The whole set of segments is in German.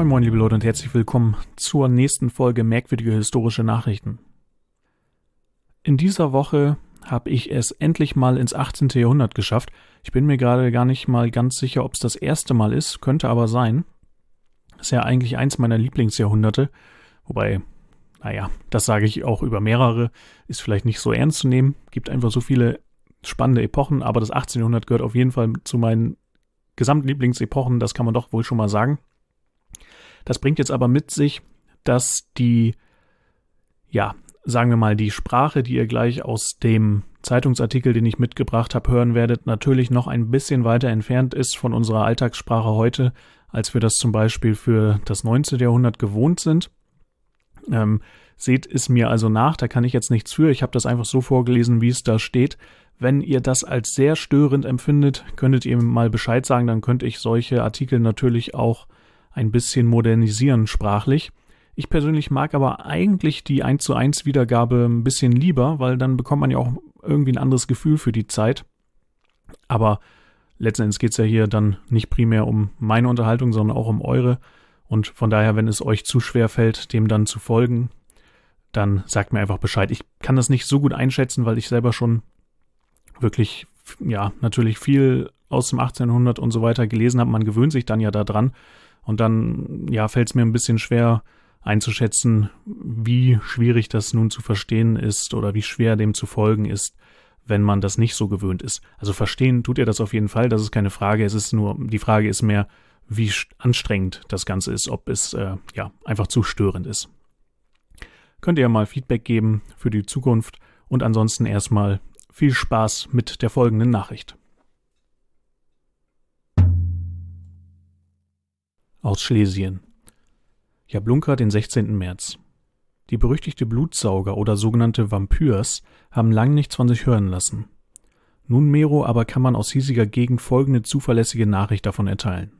Moin moin liebe Leute und herzlich willkommen zur nächsten Folge Merkwürdige historische Nachrichten. In dieser Woche habe ich es endlich mal ins 18. Jahrhundert geschafft. Ich bin mir gerade gar nicht mal ganz sicher, ob es das erste Mal ist, könnte aber sein. Ist ja eigentlich eins meiner Lieblingsjahrhunderte, wobei, naja, das sage ich auch über mehrere, ist vielleicht nicht so ernst zu nehmen, gibt einfach so viele spannende Epochen, aber das 18. Jahrhundert gehört auf jeden Fall zu meinen Gesamtlieblingsepochen, das kann man doch wohl schon mal sagen. Das bringt jetzt aber mit sich, dass die, ja, sagen wir mal, die Sprache, die ihr gleich aus dem Zeitungsartikel, den ich mitgebracht habe, hören werdet, natürlich noch ein bisschen weiter entfernt ist von unserer Alltagssprache heute, als wir das zum Beispiel für das 19. Jahrhundert gewohnt sind. Ähm, seht es mir also nach, da kann ich jetzt nichts für, ich habe das einfach so vorgelesen, wie es da steht. Wenn ihr das als sehr störend empfindet, könntet ihr mal Bescheid sagen, dann könnte ich solche Artikel natürlich auch ein bisschen modernisieren sprachlich. Ich persönlich mag aber eigentlich die 1 zu 1 Wiedergabe ein bisschen lieber, weil dann bekommt man ja auch irgendwie ein anderes Gefühl für die Zeit. Aber letzten Endes geht es ja hier dann nicht primär um meine Unterhaltung, sondern auch um eure. Und von daher, wenn es euch zu schwer fällt, dem dann zu folgen, dann sagt mir einfach Bescheid. Ich kann das nicht so gut einschätzen, weil ich selber schon wirklich, ja, natürlich viel aus dem 1800 und so weiter gelesen habe. Man gewöhnt sich dann ja daran. Und dann, ja, fällt es mir ein bisschen schwer einzuschätzen, wie schwierig das nun zu verstehen ist oder wie schwer dem zu folgen ist, wenn man das nicht so gewöhnt ist. Also verstehen tut ihr das auf jeden Fall, das ist keine Frage. Es ist nur, die Frage ist mehr, wie anstrengend das Ganze ist, ob es äh, ja einfach zu störend ist. Könnt ihr mal Feedback geben für die Zukunft und ansonsten erstmal viel Spaß mit der folgenden Nachricht. aus Schlesien. Jablunka, den 16. März. Die berüchtigte Blutsauger oder sogenannte Vampyrs haben lang nichts von sich hören lassen. Nunmero aber kann man aus hiesiger Gegend folgende zuverlässige Nachricht davon erteilen.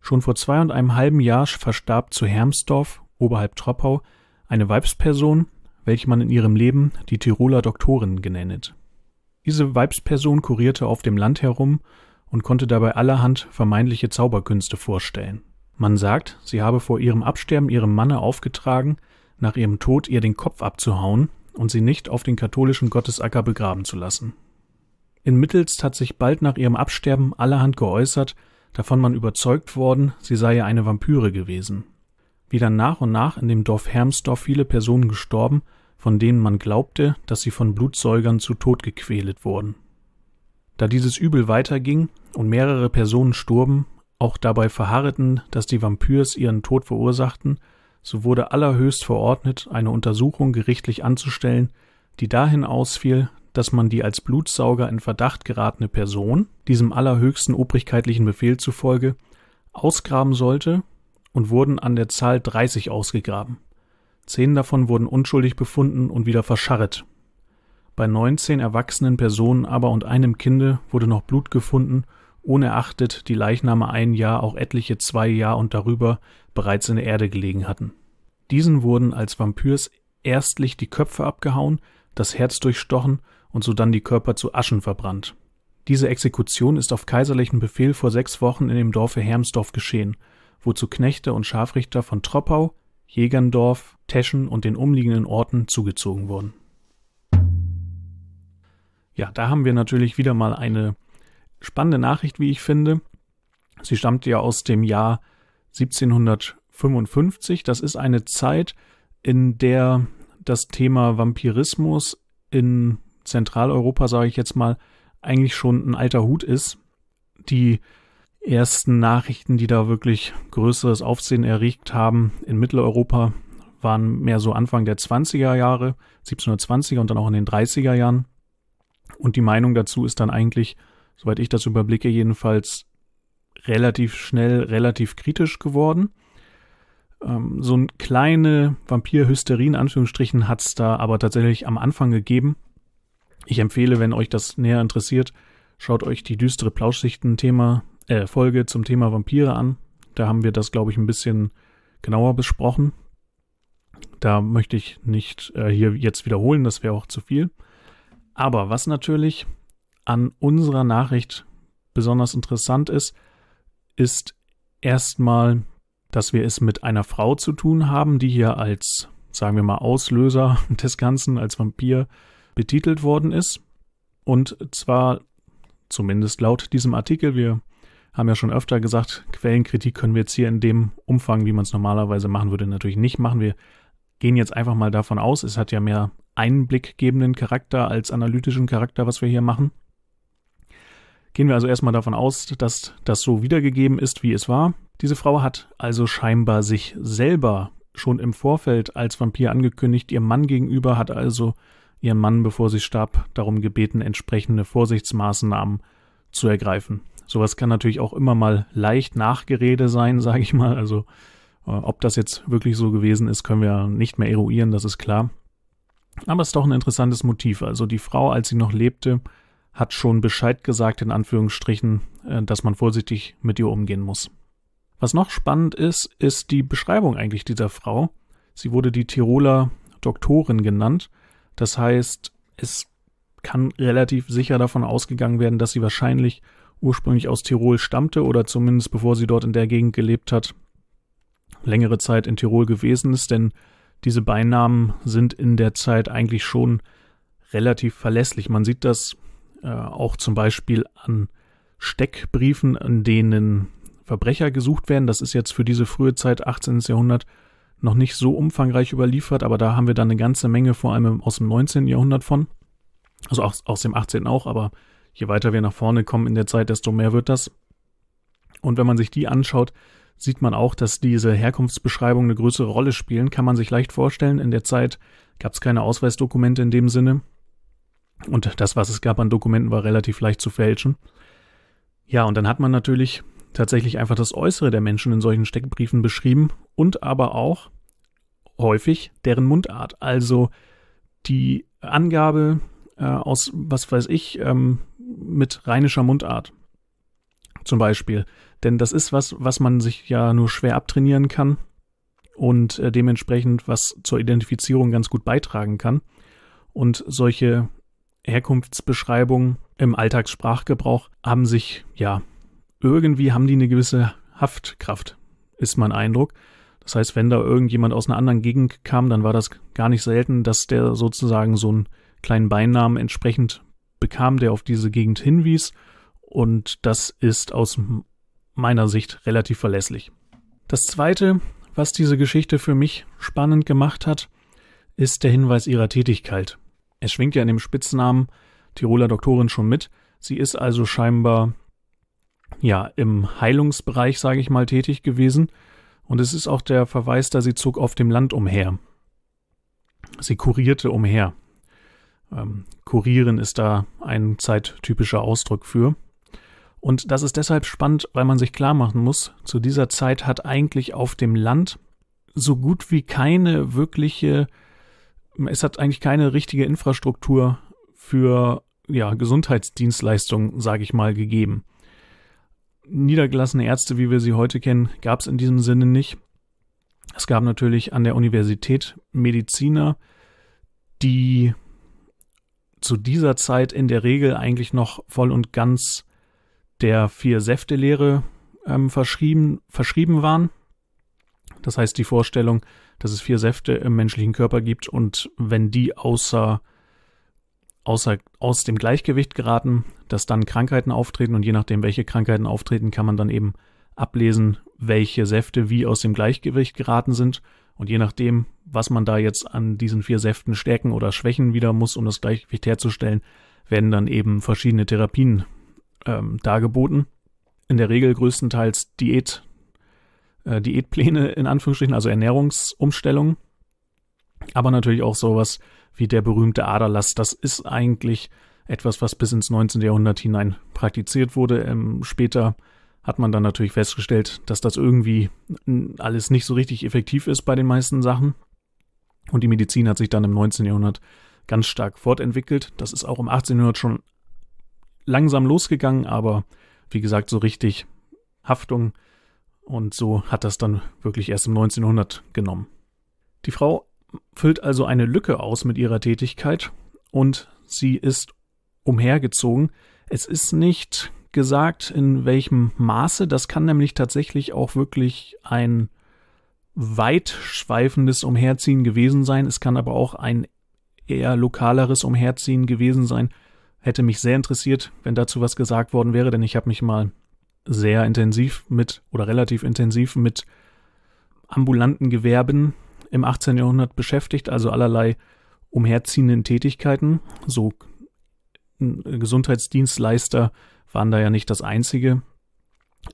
Schon vor zwei und einem halben Jahr verstarb zu Hermsdorf, oberhalb Troppau, eine Weibsperson, welche man in ihrem Leben die Tiroler Doktorin genennet. Diese Weibsperson kurierte auf dem Land herum und konnte dabei allerhand vermeintliche Zauberkünste vorstellen. Man sagt, sie habe vor ihrem Absterben ihrem Manne aufgetragen, nach ihrem Tod ihr den Kopf abzuhauen und sie nicht auf den katholischen Gottesacker begraben zu lassen. Inmittelst hat sich bald nach ihrem Absterben allerhand geäußert, davon man überzeugt worden, sie sei eine Vampyre gewesen. Wie dann nach und nach in dem Dorf Hermsdorf viele Personen gestorben, von denen man glaubte, dass sie von Blutsäugern zu Tod gequälet wurden. Da dieses Übel weiterging und mehrere Personen sturben, auch dabei verharreten, dass die Vampirs ihren Tod verursachten, so wurde allerhöchst verordnet, eine Untersuchung gerichtlich anzustellen, die dahin ausfiel, dass man die als Blutsauger in Verdacht geratene Person, diesem allerhöchsten obrigkeitlichen Befehl zufolge, ausgraben sollte und wurden an der Zahl 30 ausgegraben. Zehn davon wurden unschuldig befunden und wieder verscharret, bei 19 erwachsenen Personen aber und einem Kinde wurde noch Blut gefunden, unerachtet die Leichname ein Jahr, auch etliche zwei Jahr und darüber bereits in der Erde gelegen hatten. Diesen wurden als Vampirs erstlich die Köpfe abgehauen, das Herz durchstochen und sodann die Körper zu Aschen verbrannt. Diese Exekution ist auf kaiserlichen Befehl vor sechs Wochen in dem Dorfe Hermsdorf geschehen, wozu Knechte und Scharfrichter von Troppau, Jägerndorf, Teschen und den umliegenden Orten zugezogen wurden ja, da haben wir natürlich wieder mal eine spannende Nachricht, wie ich finde. Sie stammt ja aus dem Jahr 1755. Das ist eine Zeit, in der das Thema Vampirismus in Zentraleuropa, sage ich jetzt mal, eigentlich schon ein alter Hut ist. Die ersten Nachrichten, die da wirklich größeres Aufsehen erregt haben in Mitteleuropa, waren mehr so Anfang der 20er Jahre, 1720er und dann auch in den 30er Jahren. Und die Meinung dazu ist dann eigentlich, soweit ich das überblicke, jedenfalls relativ schnell, relativ kritisch geworden. Ähm, so ein kleine Vampirhysterie in Anführungsstrichen hat es da aber tatsächlich am Anfang gegeben. Ich empfehle, wenn euch das näher interessiert, schaut euch die düstere Plauschsichten-Thema, äh, Folge zum Thema Vampire an. Da haben wir das, glaube ich, ein bisschen genauer besprochen. Da möchte ich nicht äh, hier jetzt wiederholen, das wäre auch zu viel. Aber was natürlich an unserer Nachricht besonders interessant ist, ist erstmal, dass wir es mit einer Frau zu tun haben, die hier als, sagen wir mal, Auslöser des Ganzen, als Vampir betitelt worden ist. Und zwar, zumindest laut diesem Artikel, wir haben ja schon öfter gesagt, Quellenkritik können wir jetzt hier in dem Umfang, wie man es normalerweise machen würde, natürlich nicht machen. Wir gehen jetzt einfach mal davon aus, es hat ja mehr einblickgebenden Charakter als analytischen Charakter, was wir hier machen. Gehen wir also erstmal davon aus, dass das so wiedergegeben ist, wie es war. Diese Frau hat also scheinbar sich selber schon im Vorfeld als Vampir angekündigt. Ihr Mann gegenüber hat also ihren Mann, bevor sie starb, darum gebeten, entsprechende Vorsichtsmaßnahmen zu ergreifen. Sowas kann natürlich auch immer mal leicht Nachgerede sein, sage ich mal. Also äh, ob das jetzt wirklich so gewesen ist, können wir nicht mehr eruieren, das ist klar. Aber es ist doch ein interessantes Motiv. Also die Frau, als sie noch lebte, hat schon Bescheid gesagt, in Anführungsstrichen, äh, dass man vorsichtig mit ihr umgehen muss. Was noch spannend ist, ist die Beschreibung eigentlich dieser Frau. Sie wurde die Tiroler Doktorin genannt. Das heißt, es kann relativ sicher davon ausgegangen werden, dass sie wahrscheinlich ursprünglich aus Tirol stammte oder zumindest bevor sie dort in der Gegend gelebt hat, längere Zeit in Tirol gewesen ist, denn diese Beinamen sind in der Zeit eigentlich schon relativ verlässlich. Man sieht das äh, auch zum Beispiel an Steckbriefen, in denen Verbrecher gesucht werden. Das ist jetzt für diese frühe Zeit 18. Jahrhundert noch nicht so umfangreich überliefert, aber da haben wir dann eine ganze Menge, vor allem aus dem 19. Jahrhundert von. Also aus, aus dem 18. auch, aber je weiter wir nach vorne kommen in der Zeit, desto mehr wird das. Und wenn man sich die anschaut, sieht man auch, dass diese Herkunftsbeschreibungen eine größere Rolle spielen, kann man sich leicht vorstellen. In der Zeit gab es keine Ausweisdokumente in dem Sinne. Und das, was es gab an Dokumenten, war relativ leicht zu fälschen. Ja, und dann hat man natürlich tatsächlich einfach das Äußere der Menschen in solchen Steckbriefen beschrieben und aber auch häufig deren Mundart. Also die Angabe äh, aus, was weiß ich, ähm, mit rheinischer Mundart zum Beispiel. Denn das ist was, was man sich ja nur schwer abtrainieren kann und äh, dementsprechend was zur Identifizierung ganz gut beitragen kann. Und solche Herkunftsbeschreibungen im Alltagssprachgebrauch haben sich, ja, irgendwie haben die eine gewisse Haftkraft, ist mein Eindruck. Das heißt, wenn da irgendjemand aus einer anderen Gegend kam, dann war das gar nicht selten, dass der sozusagen so einen kleinen Beinamen entsprechend bekam, der auf diese Gegend hinwies und das ist aus meiner Sicht relativ verlässlich. Das Zweite, was diese Geschichte für mich spannend gemacht hat, ist der Hinweis ihrer Tätigkeit. Es schwingt ja in dem Spitznamen Tiroler Doktorin schon mit. Sie ist also scheinbar ja im Heilungsbereich, sage ich mal, tätig gewesen. Und es ist auch der Verweis, da sie zog auf dem Land umher. Sie kurierte umher. Ähm, kurieren ist da ein zeittypischer Ausdruck für. Und das ist deshalb spannend, weil man sich klar machen muss, zu dieser Zeit hat eigentlich auf dem Land so gut wie keine wirkliche, es hat eigentlich keine richtige Infrastruktur für ja, Gesundheitsdienstleistungen, sage ich mal, gegeben. Niedergelassene Ärzte, wie wir sie heute kennen, gab es in diesem Sinne nicht. Es gab natürlich an der Universität Mediziner, die zu dieser Zeit in der Regel eigentlich noch voll und ganz der vier Säfte-Lehre ähm, verschrieben, verschrieben waren. Das heißt, die Vorstellung, dass es vier Säfte im menschlichen Körper gibt und wenn die außer, außer, aus dem Gleichgewicht geraten, dass dann Krankheiten auftreten und je nachdem, welche Krankheiten auftreten, kann man dann eben ablesen, welche Säfte wie aus dem Gleichgewicht geraten sind. Und je nachdem, was man da jetzt an diesen vier Säften stärken oder schwächen wieder muss, um das Gleichgewicht herzustellen, werden dann eben verschiedene Therapien ähm, dargeboten. In der Regel größtenteils Diät, äh, Diätpläne in Anführungsstrichen, also Ernährungsumstellungen. Aber natürlich auch sowas wie der berühmte Aderlass. Das ist eigentlich etwas, was bis ins 19. Jahrhundert hinein praktiziert wurde. Ähm, später hat man dann natürlich festgestellt, dass das irgendwie alles nicht so richtig effektiv ist bei den meisten Sachen. Und die Medizin hat sich dann im 19. Jahrhundert ganz stark fortentwickelt. Das ist auch im 18. Jahrhundert schon langsam losgegangen, aber wie gesagt, so richtig Haftung und so hat das dann wirklich erst im 1900 genommen. Die Frau füllt also eine Lücke aus mit ihrer Tätigkeit und sie ist umhergezogen. Es ist nicht gesagt, in welchem Maße. Das kann nämlich tatsächlich auch wirklich ein weitschweifendes Umherziehen gewesen sein. Es kann aber auch ein eher lokaleres Umherziehen gewesen sein. Hätte mich sehr interessiert, wenn dazu was gesagt worden wäre, denn ich habe mich mal sehr intensiv mit oder relativ intensiv mit ambulanten Gewerben im 18. Jahrhundert beschäftigt, also allerlei umherziehenden Tätigkeiten. So Gesundheitsdienstleister waren da ja nicht das einzige.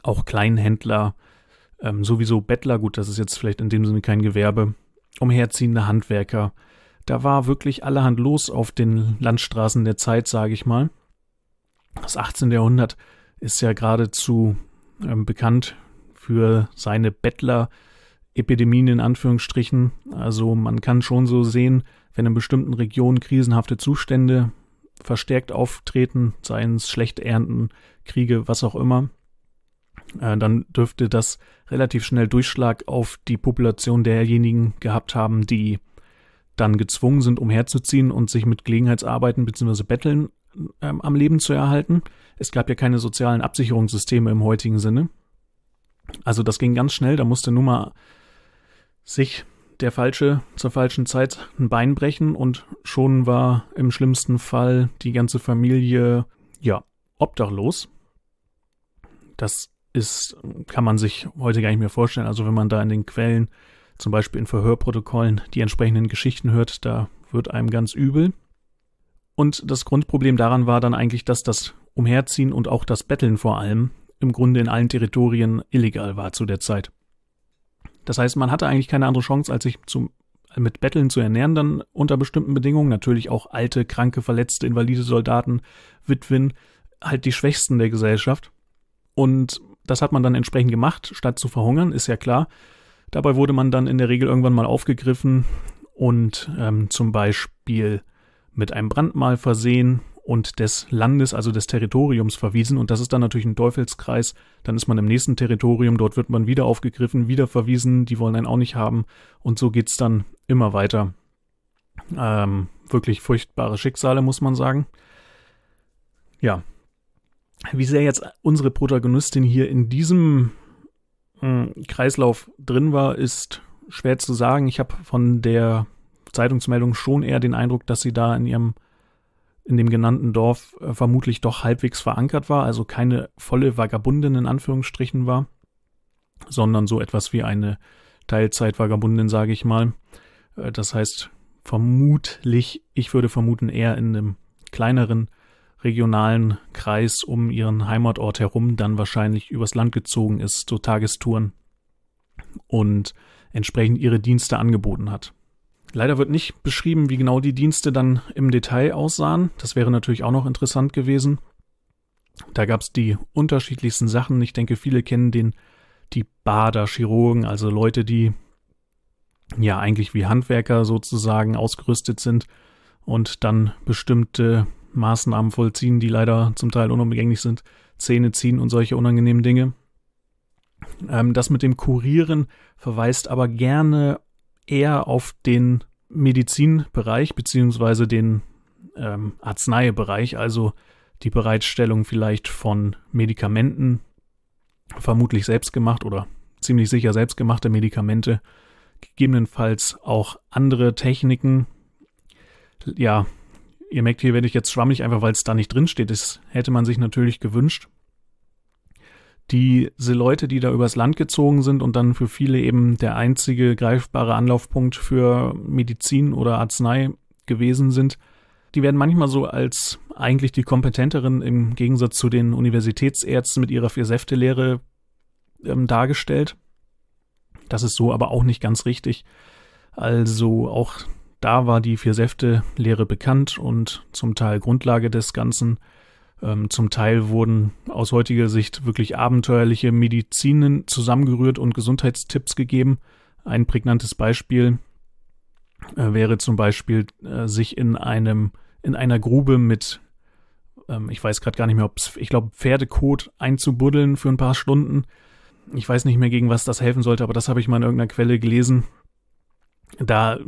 Auch Kleinhändler, ähm, sowieso Bettler, gut, das ist jetzt vielleicht in dem Sinne kein Gewerbe, umherziehende Handwerker, da war wirklich allerhand los auf den Landstraßen der Zeit, sage ich mal. Das 18. Jahrhundert ist ja geradezu ähm, bekannt für seine Bettler-Epidemien in Anführungsstrichen. Also man kann schon so sehen, wenn in bestimmten Regionen krisenhafte Zustände verstärkt auftreten, seien es schlechte Ernten, Kriege, was auch immer, äh, dann dürfte das relativ schnell Durchschlag auf die Population derjenigen gehabt haben, die dann gezwungen sind, umherzuziehen und sich mit Gelegenheitsarbeiten bzw. Betteln ähm, am Leben zu erhalten. Es gab ja keine sozialen Absicherungssysteme im heutigen Sinne. Also das ging ganz schnell, da musste nun mal sich der Falsche zur falschen Zeit ein Bein brechen und schon war im schlimmsten Fall die ganze Familie, ja, obdachlos. Das ist, kann man sich heute gar nicht mehr vorstellen. Also wenn man da in den Quellen zum Beispiel in Verhörprotokollen die entsprechenden Geschichten hört, da wird einem ganz übel. Und das Grundproblem daran war dann eigentlich, dass das Umherziehen und auch das Betteln vor allem im Grunde in allen Territorien illegal war zu der Zeit. Das heißt, man hatte eigentlich keine andere Chance, als sich zum, mit Betteln zu ernähren, dann unter bestimmten Bedingungen. Natürlich auch alte, kranke, verletzte, invalide Soldaten, Witwen, halt die Schwächsten der Gesellschaft. Und das hat man dann entsprechend gemacht, statt zu verhungern, ist ja klar. Dabei wurde man dann in der Regel irgendwann mal aufgegriffen und ähm, zum Beispiel mit einem Brandmal versehen und des Landes, also des Territoriums verwiesen. Und das ist dann natürlich ein Teufelskreis. Dann ist man im nächsten Territorium, dort wird man wieder aufgegriffen, wieder verwiesen, die wollen einen auch nicht haben. Und so geht es dann immer weiter. Ähm, wirklich furchtbare Schicksale, muss man sagen. Ja. Wie sehr jetzt unsere Protagonistin hier in diesem Kreislauf drin war, ist schwer zu sagen. Ich habe von der Zeitungsmeldung schon eher den Eindruck, dass sie da in ihrem in dem genannten Dorf äh, vermutlich doch halbwegs verankert war, also keine volle Vagabundin in Anführungsstrichen war, sondern so etwas wie eine Teilzeitvagabundin, sage ich mal. Äh, das heißt, vermutlich, ich würde vermuten, eher in einem kleineren regionalen Kreis um ihren Heimatort herum dann wahrscheinlich übers Land gezogen ist, so Tagestouren und entsprechend ihre Dienste angeboten hat. Leider wird nicht beschrieben, wie genau die Dienste dann im Detail aussahen. Das wäre natürlich auch noch interessant gewesen. Da gab es die unterschiedlichsten Sachen. Ich denke, viele kennen den die Bader, Chirurgen, also Leute, die ja eigentlich wie Handwerker sozusagen ausgerüstet sind und dann bestimmte Maßnahmen vollziehen, die leider zum Teil unumgänglich sind, Zähne ziehen und solche unangenehmen Dinge. Ähm, das mit dem Kurieren verweist aber gerne eher auf den Medizinbereich beziehungsweise den ähm, Arzneibereich, also die Bereitstellung vielleicht von Medikamenten, vermutlich selbstgemacht oder ziemlich sicher selbstgemachte Medikamente, gegebenenfalls auch andere Techniken, ja, Ihr merkt, hier werde ich jetzt schwammig, einfach weil es da nicht drin steht. Das hätte man sich natürlich gewünscht. Diese Leute, die da übers Land gezogen sind und dann für viele eben der einzige greifbare Anlaufpunkt für Medizin oder Arznei gewesen sind, die werden manchmal so als eigentlich die kompetenteren im Gegensatz zu den Universitätsärzten mit ihrer Vier-Säfte-Lehre ähm, dargestellt. Das ist so aber auch nicht ganz richtig. Also auch da war die Vier-Säfte-Lehre bekannt und zum Teil Grundlage des Ganzen. Ähm, zum Teil wurden aus heutiger Sicht wirklich abenteuerliche Medizinen zusammengerührt und Gesundheitstipps gegeben. Ein prägnantes Beispiel äh, wäre zum Beispiel äh, sich in einem in einer Grube mit ähm, ich weiß gerade gar nicht mehr, ob ich glaube Pferdekot einzubuddeln für ein paar Stunden. Ich weiß nicht mehr gegen was das helfen sollte, aber das habe ich mal in irgendeiner Quelle gelesen. Da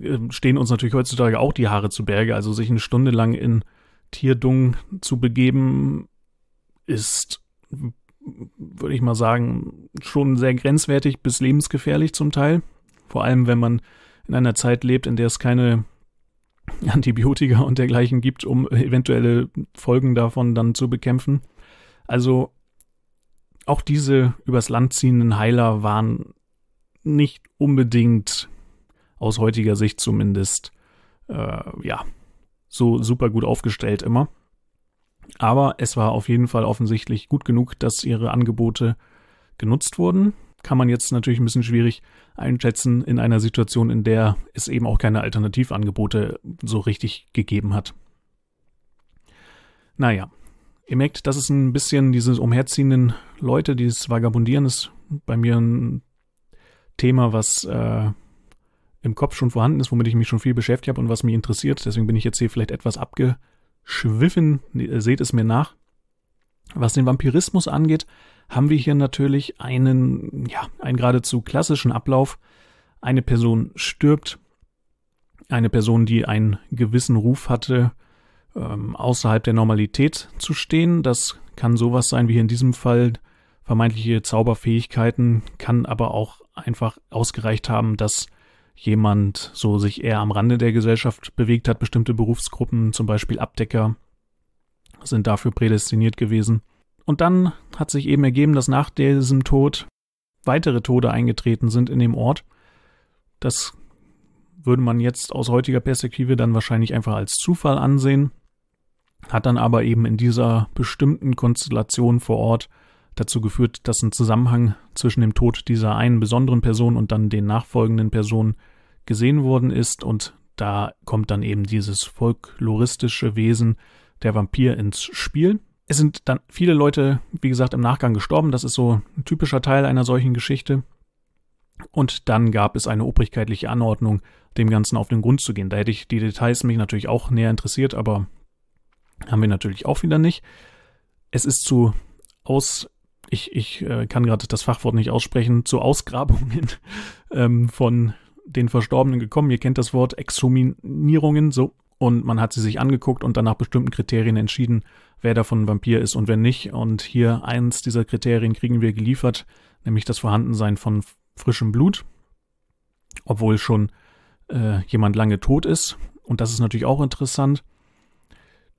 ähm, stehen uns natürlich heutzutage auch die Haare zu Berge. Also sich eine Stunde lang in Tierdung zu begeben, ist, würde ich mal sagen, schon sehr grenzwertig bis lebensgefährlich zum Teil. Vor allem, wenn man in einer Zeit lebt, in der es keine Antibiotika und dergleichen gibt, um eventuelle Folgen davon dann zu bekämpfen. Also auch diese übers Land ziehenden Heiler waren nicht unbedingt aus heutiger Sicht zumindest, äh, ja, so super gut aufgestellt immer. Aber es war auf jeden Fall offensichtlich gut genug, dass ihre Angebote genutzt wurden. Kann man jetzt natürlich ein bisschen schwierig einschätzen in einer Situation, in der es eben auch keine Alternativangebote äh, so richtig gegeben hat. Naja, ihr merkt, das ist ein bisschen dieses umherziehenden Leute, dieses Vagabundieren ist bei mir ein Thema, was äh, im Kopf schon vorhanden ist, womit ich mich schon viel beschäftigt habe und was mich interessiert. Deswegen bin ich jetzt hier vielleicht etwas abgeschwiffen. Äh, seht es mir nach. Was den Vampirismus angeht, haben wir hier natürlich einen, ja, einen geradezu klassischen Ablauf. Eine Person stirbt, eine Person, die einen gewissen Ruf hatte, ähm, außerhalb der Normalität zu stehen. Das kann sowas sein wie in diesem Fall vermeintliche Zauberfähigkeiten, kann aber auch einfach ausgereicht haben, dass jemand so sich eher am Rande der Gesellschaft bewegt hat. Bestimmte Berufsgruppen, zum Beispiel Abdecker, sind dafür prädestiniert gewesen. Und dann hat sich eben ergeben, dass nach diesem Tod weitere Tode eingetreten sind in dem Ort. Das würde man jetzt aus heutiger Perspektive dann wahrscheinlich einfach als Zufall ansehen, hat dann aber eben in dieser bestimmten Konstellation vor Ort dazu geführt, dass ein Zusammenhang zwischen dem Tod dieser einen besonderen Person und dann den nachfolgenden Personen gesehen worden ist und da kommt dann eben dieses folkloristische Wesen der Vampir ins Spiel. Es sind dann viele Leute, wie gesagt, im Nachgang gestorben. Das ist so ein typischer Teil einer solchen Geschichte. Und dann gab es eine obrigkeitliche Anordnung, dem Ganzen auf den Grund zu gehen. Da hätte ich die Details mich natürlich auch näher interessiert, aber haben wir natürlich auch wieder nicht. Es ist zu aus ich, ich äh, kann gerade das Fachwort nicht aussprechen, zu Ausgrabungen ähm, von den Verstorbenen gekommen. Ihr kennt das Wort Exhumierungen, so. Und man hat sie sich angeguckt und dann nach bestimmten Kriterien entschieden, wer davon ein Vampir ist und wer nicht. Und hier eins dieser Kriterien kriegen wir geliefert, nämlich das Vorhandensein von frischem Blut, obwohl schon äh, jemand lange tot ist. Und das ist natürlich auch interessant.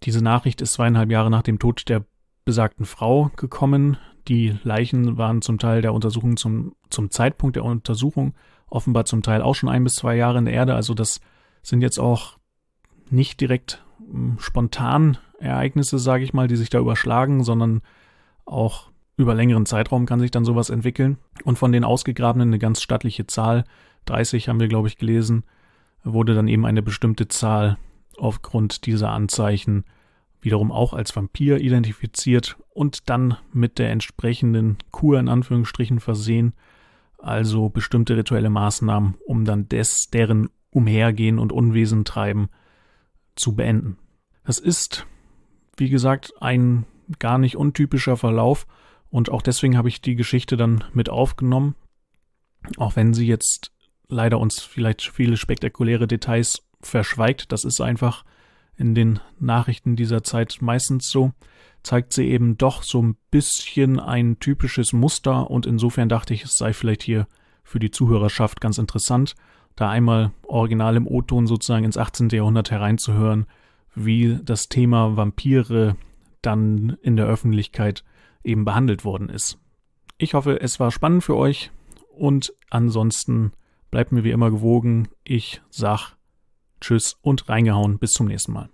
Diese Nachricht ist zweieinhalb Jahre nach dem Tod der besagten Frau gekommen. Die Leichen waren zum Teil der Untersuchung zum, zum Zeitpunkt der Untersuchung offenbar zum Teil auch schon ein bis zwei Jahre in der Erde. Also das sind jetzt auch nicht direkt hm, spontan Ereignisse, sage ich mal, die sich da überschlagen, sondern auch über längeren Zeitraum kann sich dann sowas entwickeln. Und von den Ausgegrabenen eine ganz stattliche Zahl, 30 haben wir, glaube ich, gelesen, wurde dann eben eine bestimmte Zahl aufgrund dieser Anzeichen wiederum auch als Vampir identifiziert und dann mit der entsprechenden Kur in Anführungsstrichen versehen, also bestimmte rituelle Maßnahmen, um dann des, deren Umhergehen und Unwesen treiben zu beenden. Das ist, wie gesagt, ein gar nicht untypischer Verlauf und auch deswegen habe ich die Geschichte dann mit aufgenommen, auch wenn sie jetzt leider uns vielleicht viele spektakuläre Details verschweigt, das ist einfach in den Nachrichten dieser Zeit meistens so, zeigt sie eben doch so ein bisschen ein typisches Muster und insofern dachte ich, es sei vielleicht hier für die Zuhörerschaft ganz interessant, da einmal original im O-Ton sozusagen ins 18. Jahrhundert hereinzuhören, wie das Thema Vampire dann in der Öffentlichkeit eben behandelt worden ist. Ich hoffe, es war spannend für euch und ansonsten bleibt mir wie immer gewogen. Ich sag Tschüss und reingehauen. Bis zum nächsten Mal.